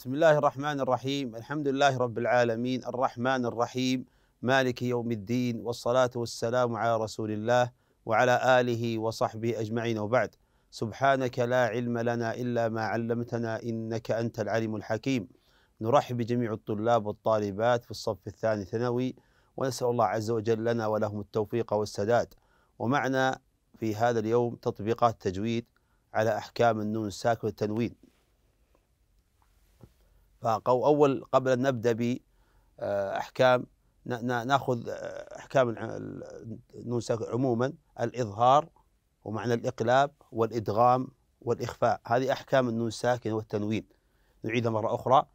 بسم الله الرحمن الرحيم الحمد لله رب العالمين الرحمن الرحيم مالك يوم الدين والصلاة والسلام على رسول الله وعلى آله وصحبه أجمعين وبعد سبحانك لا علم لنا إلا ما علمتنا إنك أنت العليم الحكيم نرحب بجميع الطلاب والطالبات في الصف الثاني ثانوي ونسأل الله عز وجل لنا ولهم التوفيق والسداد ومعنا في هذا اليوم تطبيقات تجويد على أحكام النون الساكن والتنوين فأو أول قبل أن نبدأ بأحكام آه، ناخذ آه، أحكام النسخ عموما الإظهار ومعنى الإقلاب والإدغام والإخفاء هذه أحكام النون ساكن يعني والتنوين نعيدها مرة أخرى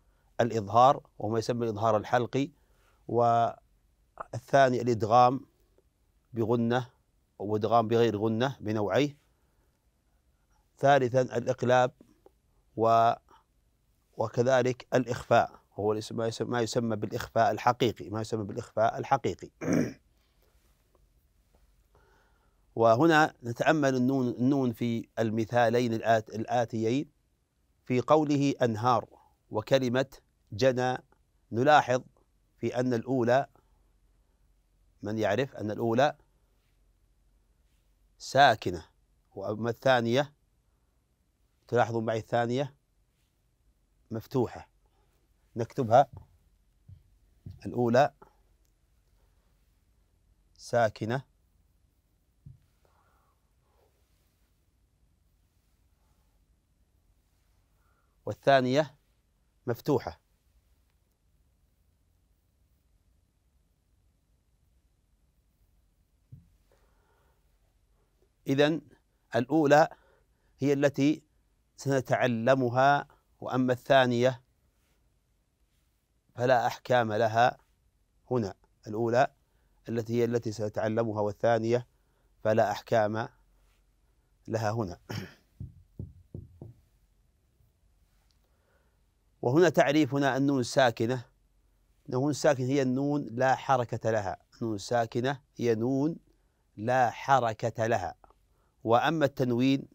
الإظهار وما يسمى الإظهار الحلقي والثاني الإدغام بغنة وإدغام بغير غنة بنوعيه ثالثا الإقلاب و وكذلك الإخفاء وهو ما يسمى بالإخفاء الحقيقي ما يسمى بالإخفاء الحقيقي وهنا نتأمل النون, النون في المثالين الآتيين في قوله أنهار وكلمة جنى نلاحظ في أن الأولى من يعرف أن الأولى ساكنة وأما الثانية تلاحظون معي الثانية مفتوحة نكتبها الأولى ساكنة والثانية مفتوحة إذن الأولى هي التي سنتعلمها وأما الثانية فلا أحكام لها هنا الأولى التي هي التي سنتعلمها والثانية فلا أحكام لها هنا وهنا تعريفنا النون الساكنة النون الساكنة هي النون لا حركة لها النون الساكنة هي نون لا حركة لها وأما التنوين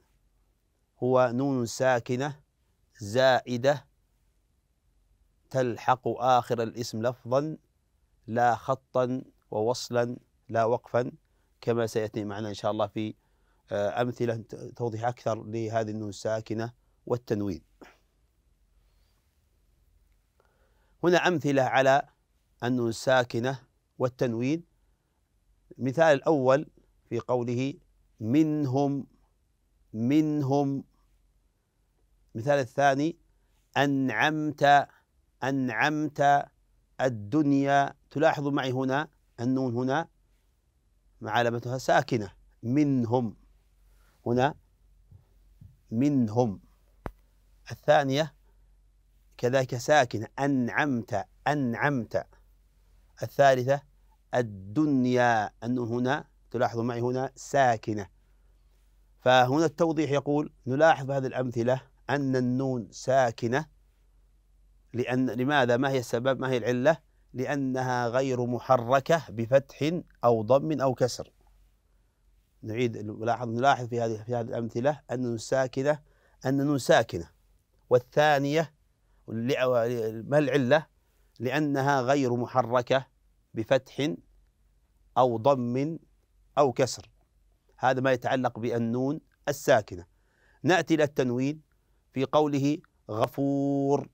هو نون ساكنة زائدة تلحق آخر الاسم لفظا لا خطا ووصلا لا وقفا كما سيأتي معنا إن شاء الله في آه، أمثلة توضيح أكثر لهذه النون الساكنة والتنوين هنا أمثلة على النون الساكنة والتنوين مثال الأول في قوله منهم منهم المثال الثاني أنعمت أنعمت الدنيا تلاحظ معي هنا النون هنا معالمتها ساكنة منهم هنا منهم الثانية كذلك ساكنة أنعمت أنعمت الثالثة الدنيا النون هنا تلاحظ معي هنا ساكنة فهنا التوضيح يقول نلاحظ هذه الأمثلة أن النون ساكنة لأن لماذا ما هي السبب ما هي العلة لأنها غير محركة بفتح أو ضم أو كسر نعيد نلاحظ نلاحظ في هذه في هذه الأمثلة أن النون ساكنة أن النون ساكنة والثانية ما العلة لأنها غير محركة بفتح أو ضم أو كسر هذا ما يتعلق بالنون الساكنة نأتي إلى التنوين في قوله غفور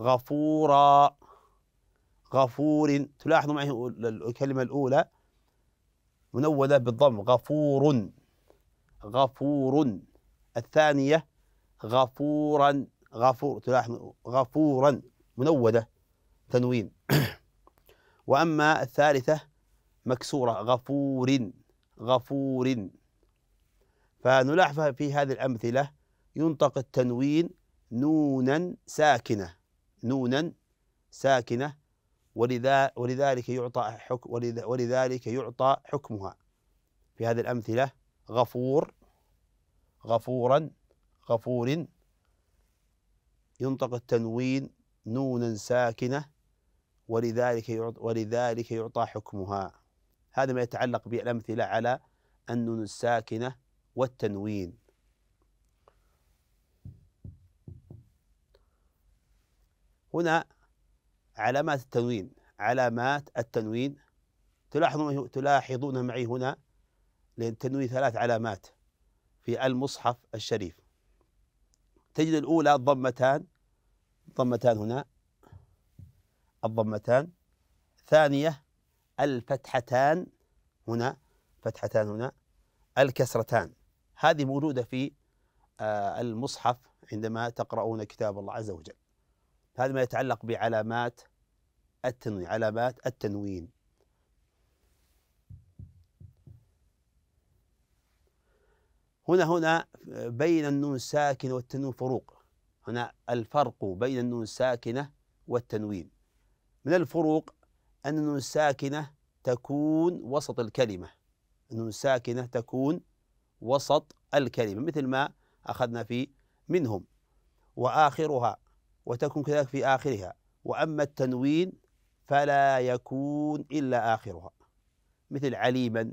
غفورا غفور تلاحظ معي الكلمة الأولى منودة بالضم غفور غفور الثانية غفورا غفور تلاحظ غفورا منودة تنوين وأما الثالثة مكسورة غفور غفور فنلاحظ في هذه الأمثلة ينطق التنوين نونا ساكنة نونا ساكنة ولذا ولذلك يعطى حكم ولذلك يعطى حكمها في هذه الأمثلة غفور غفورا غفور ينطق التنوين نونا ساكنة ولذلك يعطى ولذلك يعطى حكمها هذا ما يتعلق بالأمثلة على النون الساكنة والتنوين هنا علامات التنوين علامات التنوين تلاحظون تلاحظون معي هنا للتنوين ثلاث علامات في المصحف الشريف تجد الأولى ضمتان ضمتان هنا الضمتان ثانية الفتحتان هنا فتحتان هنا الكسرتان هذه موجودة في آه، المصحف عندما تقرؤون كتاب الله عز وجل هذا ما يتعلق بعلامات التنوين علامات التنوين هنا هنا بين النون ساكنة والتنوين فروق هنا الفرق بين النون ساكنة والتنوين من الفروق أن النون ساكنة تكون وسط الكلمة النون ساكنة تكون وسط الكلمة مثل ما أخذنا في منهم وآخرها وتكون كذلك في آخرها وأما التنوين فلا يكون إلا آخرها مثل عليما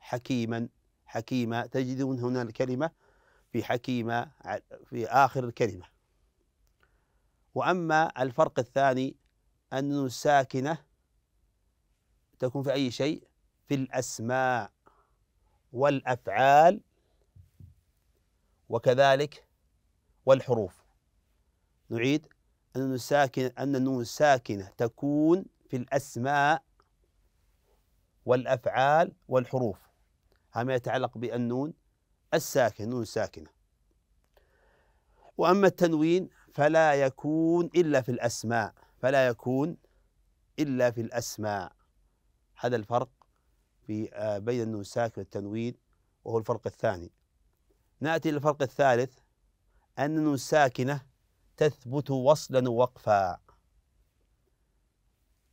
حكيما حكيما تجدون هنا الكلمة في حكيما في آخر الكلمة وأما الفرق الثاني أن الساكنة تكون في أي شيء في الأسماء والأفعال وكذلك والحروف نعيد أن الساكنة أن النون الساكنة تكون في الأسماء والأفعال والحروف هذا ما يتعلق بالنون الساكنة نون ساكنة وأما التنوين فلا يكون إلا في الأسماء فلا يكون إلا في الأسماء هذا الفرق في آه، بين النون الساكنة والتنوين وهو الفرق الثاني نأتي للفرق الثالث أن النون الساكنة تثبت وصلا ووقفا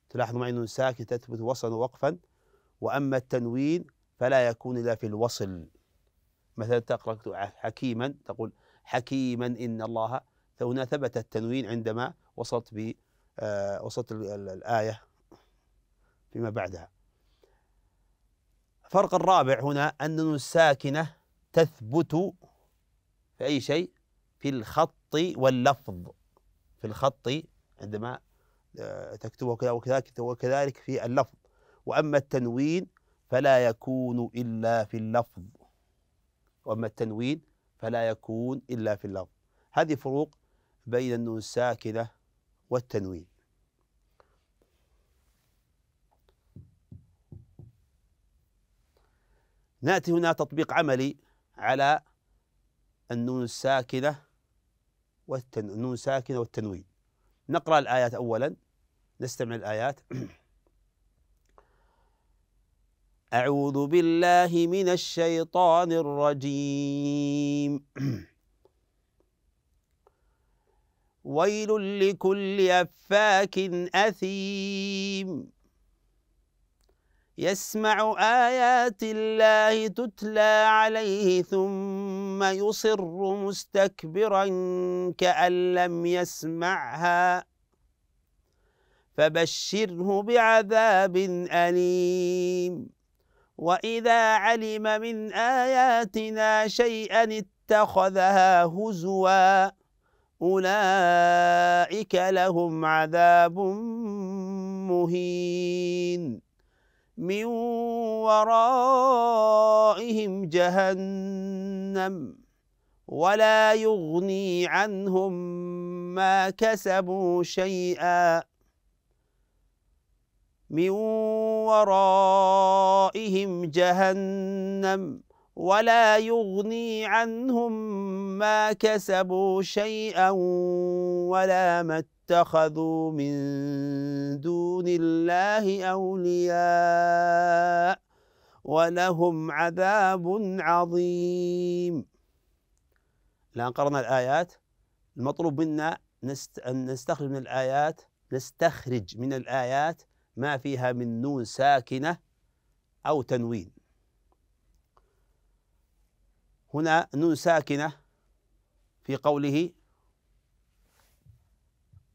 تلاحظ معي أنه ساكن تثبت وصلا ووقفا وأما التنوين فلا يكون إلا في الوصل مثلا تقرأ حكيما تقول حكيما إن الله فهنا ثبت التنوين عندما وصلت ب آه، وصلت الآية فيما بعدها الفرق الرابع هنا أن الساكنة تثبت في أي شيء في الخط الخط واللفظ في الخط عندما آه، تكتبه وكذلك وكذلك في اللفظ وأما التنوين فلا يكون إلا في اللفظ وأما التنوين فلا يكون إلا في اللفظ هذه فروق بين النون الساكنة والتنوين نأتي هنا تطبيق عملي على النون الساكنة والتن... النون ساكنة والتنوين نقرأ الآيات أولا نستمع الآيات أعوذ بالله من الشيطان الرجيم ويل لكل أفاك أثيم يسمع آيات الله تتلى عليه ثم يصر مستكبرا كأن لم يسمعها فبشره بعذاب أليم وإذا علم من آياتنا شيئا اتخذها هزوا أولئك لهم عذاب مهين من ورائهم جهنم ولا يغني عنهم ما كسبوا شيئا من ورائهم جهنم ولا يغني عنهم ما كسبوا شيئا ولا ما اتخذوا من دون الله أولياء ولهم عذاب عظيم الآن قرأنا الآيات المطلوب منا نست... أن نستخرج من الآيات نستخرج من الآيات ما فيها من نون ساكنة أو تنوين هنا نون ساكنة في قوله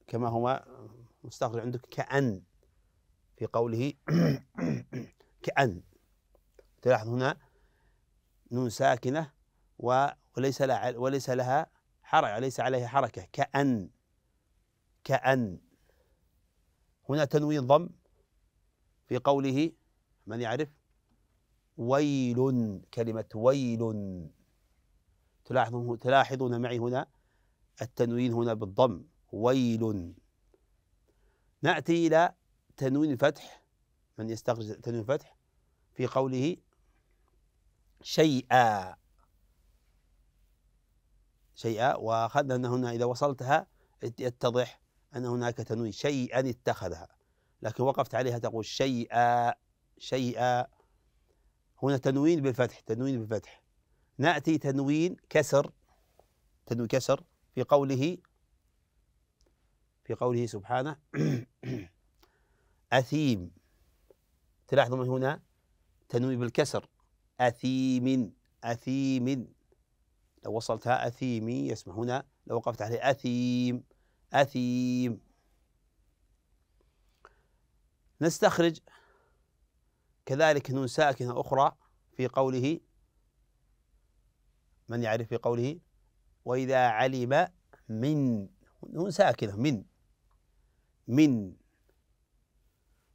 كما هو مستخرج عندك كأن في قوله كأن تلاحظ هنا نون ساكنة وليس لها وليس لها حركة ليس عليها حركة كأن كأن هنا تنوين ضم في قوله من يعرف ويل كلمة ويل تلاحظون تلاحظون معي هنا التنوين هنا بالضم ويل نأتي إلى تنوين الفتح من يستخرج تنوين الفتح في قوله شيئا شيئا وأخذنا أن هنا إذا وصلتها يتضح أن هناك تنوين شيئا اتخذها لكن وقفت عليها تقول شيئا شيئا هنا تنوين بالفتح تنوين بالفتح نأتي تنوين كسر تنوين كسر في قوله في قوله سبحانه أثيم تلاحظون هنا تنوي بالكسر أثيم أثيم لو وصلتها أثيمي يسمع هنا لو وقفت عليه أثيم أثيم نستخرج كذلك نون ساكنة أخرى في قوله من يعرف في قوله وإذا علم من نون ساكنة من من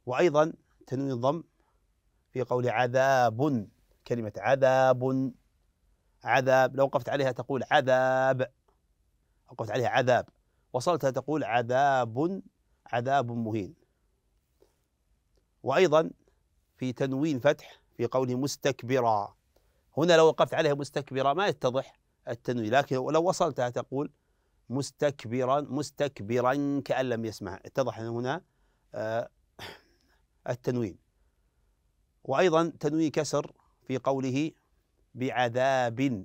وأيضا تنوين الضم في قول عذاب كلمة عذاب عذاب لو وقفت عليها تقول عذاب وقفت عليها عذاب وصلتها تقول عذاب عذاب مهين وأيضا في تنوين فتح في قوله مستكبرا هنا لو وقفت عليها مستكبرا ما يتضح التنوين لكن لو وصلتها تقول مستكبرا مستكبرا كأن لم يسمع اتضح هنا آه، التنوين وأيضا تنوين كسر في قوله بعذاب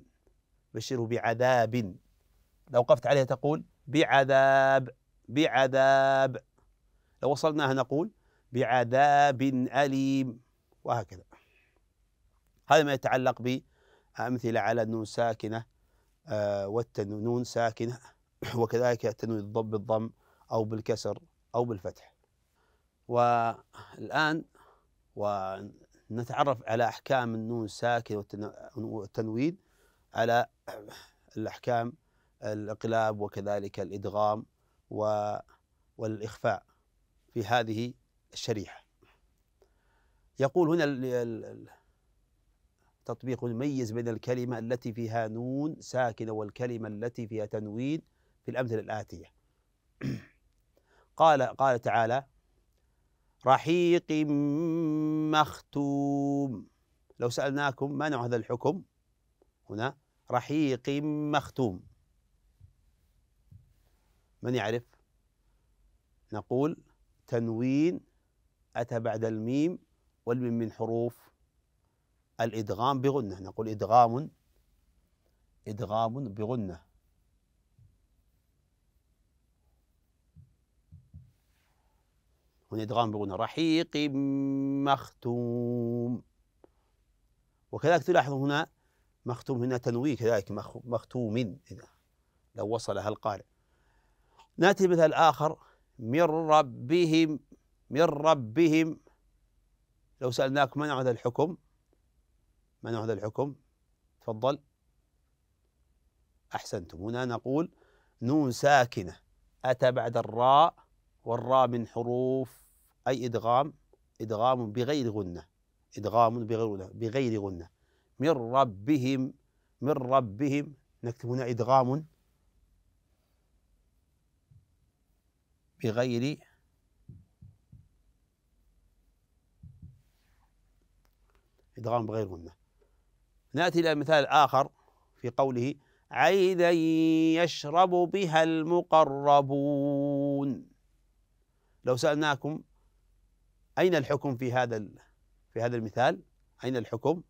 بشره بعذاب لو وقفت عليها تقول بعذاب بعذاب لو وصلناها نقول بعذاب أليم وهكذا هذا ما يتعلق بأمثلة على النون ساكنة آه، والتنون ساكنة وكذلك التنوين الضم بالضم أو بالكسر أو بالفتح والآن ونتعرف على أحكام النون الساكن والتنوين على الأحكام الإقلاب وكذلك الإدغام والإخفاء في هذه الشريحة يقول هنا تطبيق يميز بين الكلمة التي فيها نون ساكنة والكلمة التي فيها تنوين في الأمثلة الآتية قال قال تعالى رحيق مختوم لو سألناكم ما نوع هذا الحكم هنا رحيق مختوم من يعرف نقول تنوين أتى بعد الميم والميم من حروف الإدغام بغنة نقول إدغام إدغام بغنة وندغام بغنى رحيق مختوم وكذلك تلاحظ هنا مختوم هنا تنويه كذلك مختوم إذا لو وصلها القارئ نأتي مثل آخر من ربهم من ربهم لو سألناك من هذا الحكم من هذا الحكم تفضل أحسنتم هنا نقول نون ساكنة أتى بعد الراء والراء من حروف أي إدغام إدغام بغير غنة إدغام بغير غنة بغير غنة من ربهم من ربهم نكتب هنا إدغام بغير إدغام بغير غنة نأتي إلى مثال آخر في قوله عينا يشرب بها المقربون لو سألناكم أين الحكم في هذا في هذا المثال أين الحكم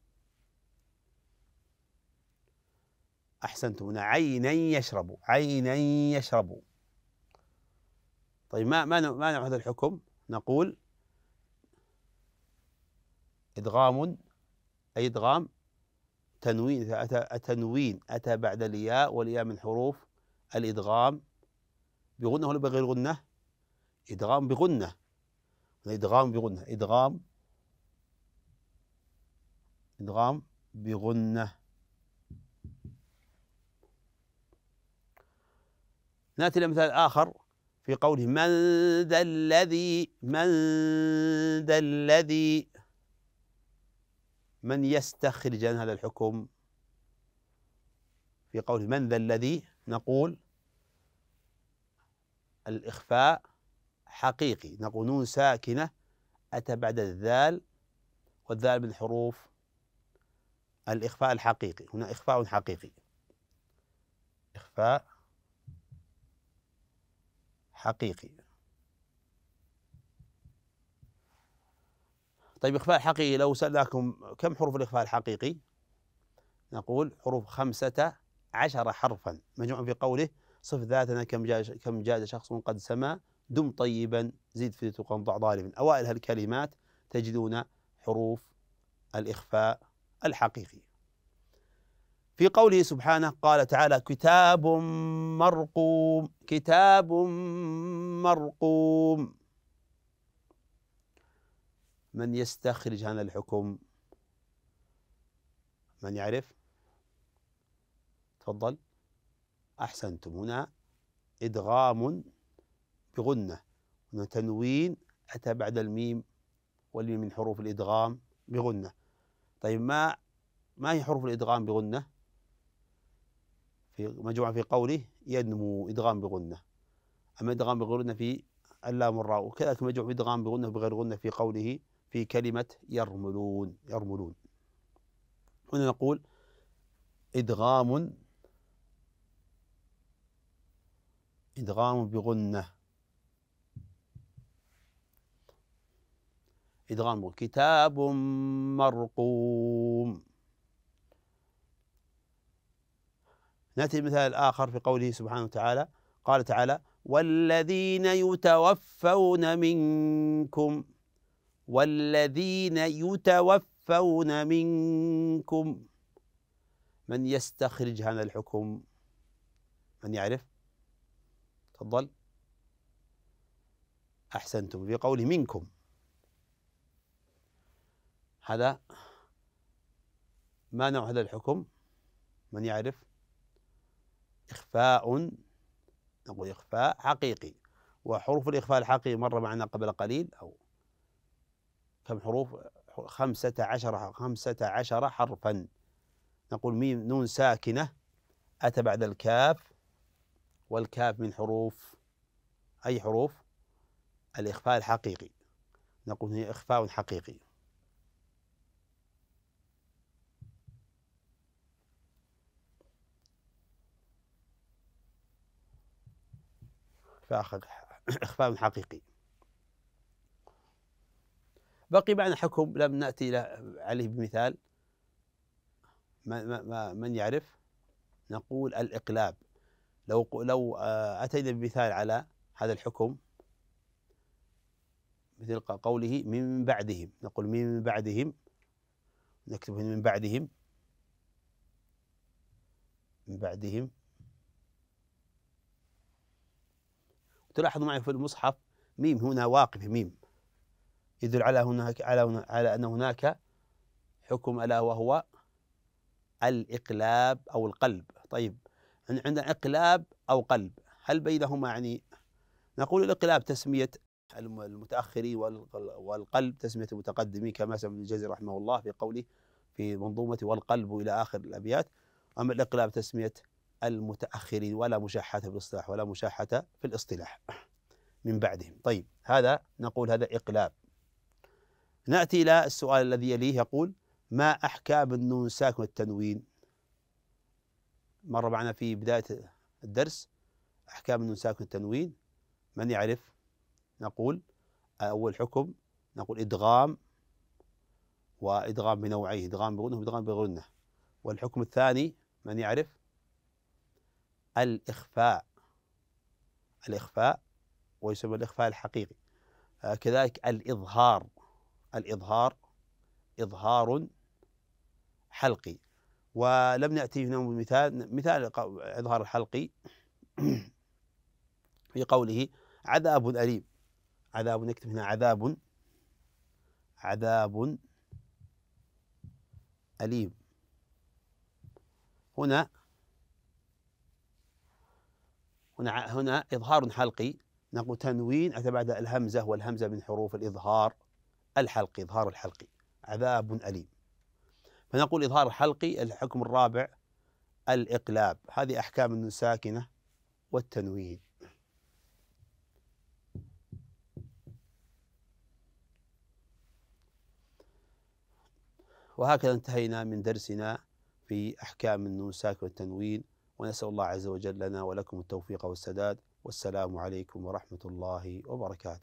أحسنتم هنا عينا يشرب عينا يشرب طيب ما ما ما نوع هذا الحكم؟ نقول إدغام أي إدغام تنوين أتى التنوين أتى بعد الياء والياء من حروف الإدغام بغنة ولا بغير غنة؟ إدغام بغنة إدغام بغنة إدغام إدغام بغنة نأتي إلى مثال آخر في قوله من ذا الذي من ذا الذي من يستخرج هذا الحكم في قوله من ذا الذي نقول الإخفاء حقيقي نقول نون ساكنة أتى بعد الذال والذال من حروف الإخفاء الحقيقي هنا إخفاء حقيقي إخفاء حقيقي طيب إخفاء حقيقي لو سألناكم كم حروف الإخفاء الحقيقي نقول حروف خمسة عشر حرفا مجموعا في قوله صف ذاتنا كم جاز, كم جاز شخص قد سما دم طيبا زد في تقام ضع ظالما أوائل هالكلمات تجدون حروف الإخفاء الحقيقية في قوله سبحانه قال تعالى كتاب مرقوم كتاب مرقوم من يستخرج هذا الحكم من يعرف تفضل أحسنتم هنا إدغام بغنة تنوين أتى بعد الميم والميم من حروف الإدغام بغنة طيب ما ما هي حروف الإدغام بغنة في مجموعة في قوله ينمو إدغام بغنة أما إدغام بغنة في اللام والراء وكذلك مجموع إدغام بغنة بغير غنة في قوله في كلمة يرملون يرملون هنا نقول إدغام إدغام بغنة إدغام كتاب مرقوم نأتي مثال آخر في قوله سبحانه وتعالى قال تعالى والذين يتوفون منكم والذين يتوفون منكم من يستخرج هذا الحكم من يعرف تفضل أحسنتم في قوله منكم هذا ما نوع هذا الحكم من يعرف إخفاء نقول إخفاء حقيقي وحروف الإخفاء الحقيقي مر معنا قبل قليل أو كم حروف خمسة عشر خمسة عشر حرفا نقول ميم نون ساكنة أتى بعد الكاف والكاف من حروف أي حروف الإخفاء الحقيقي نقول هي إخفاء حقيقي إخفاء إخفاء حقيقي بقي معنا حكم لم نأتي عليه بمثال من يعرف نقول الإقلاب لو لو آه، أتينا بمثال على هذا الحكم مثل قوله من بعدهم نقول من بعدهم نكتب من بعدهم من بعدهم تلاحظوا معي في المصحف ميم هنا واقف ميم يدل على هناك على على ان هناك حكم الا وهو الاقلاب او القلب طيب عندنا اقلاب او قلب هل بينهما يعني نقول الاقلاب تسميه المتاخرين والقلب تسميه المتقدمين كما سمى ابن الجزري رحمه الله في قوله في منظومه والقلب الى اخر الابيات اما الاقلاب تسميه المتأخرين ولا مشاحة في الاصطلاح ولا مشاحة في الاصطلاح من بعدهم طيب هذا نقول هذا إقلاب نأتي إلى السؤال الذي يليه يقول ما أحكام النون ساكن والتنوين مر معنا في بداية الدرس أحكام النون ساكن والتنوين من يعرف نقول أول حكم نقول إدغام وإدغام بنوعيه إدغام بغنة وإدغام بغنة والحكم الثاني من يعرف الإخفاء الإخفاء ويسمى الإخفاء الحقيقي آه، كذلك الإظهار الإظهار إظهار حلقي ولم نأتي هنا بمثال مثال إظهار الحلقي في قوله عذاب أليم عذاب نكتب هنا عذاب عذاب أليم هنا هنا هنا إظهار حلقي نقول تنوين اتى بعد الهمزة والهمزة من حروف الإظهار الحلقي إظهار الحلقي عذاب أليم فنقول إظهار الحلقي الحكم الرابع الإقلاب هذه أحكام النون الساكنة والتنوين وهكذا انتهينا من درسنا في أحكام النون الساكنة والتنوين ونسأل الله عز وجل لنا ولكم التوفيق والسداد والسلام عليكم ورحمة الله وبركاته